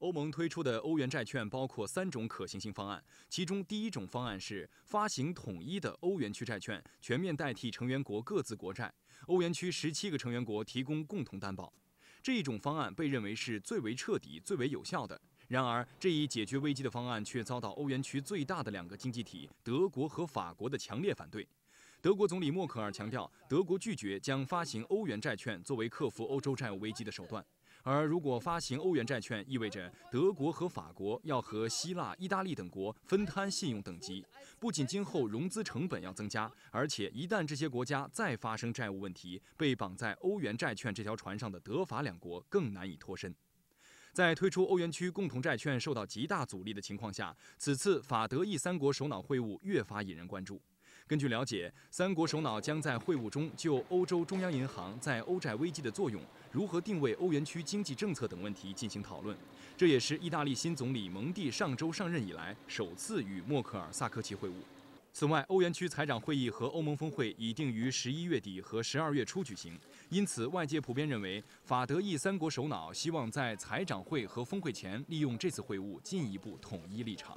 欧盟推出的欧元债券包括三种可行性方案，其中第一种方案是发行统一的欧元区债券，全面代替成员国各自国债，欧元区十七个成员国提供共同担保。这一种方案被认为是最为彻底、最为有效的。然而，这一解决危机的方案却遭到欧元区最大的两个经济体德国和法国的强烈反对。德国总理默克尔强调，德国拒绝将发行欧元债券作为克服欧洲债务危机的手段。而如果发行欧元债券，意味着德国和法国要和希腊、意大利等国分摊信用等级，不仅今后融资成本要增加，而且一旦这些国家再发生债务问题，被绑在欧元债券这条船上的德法两国更难以脱身。在推出欧元区共同债券受到极大阻力的情况下，此次法德意三国首脑会晤越发引人关注。根据了解，三国首脑将在会晤中就欧洲中央银行在欧债危机的作用、如何定位欧元区经济政策等问题进行讨论。这也是意大利新总理蒙蒂上周上任以来首次与默克尔、萨科齐会晤。此外，欧元区财长会议和欧盟峰会已定于十一月底和十二月初举行，因此外界普遍认为，法德意三国首脑希望在财长会和峰会前利用这次会晤进一步统一立场。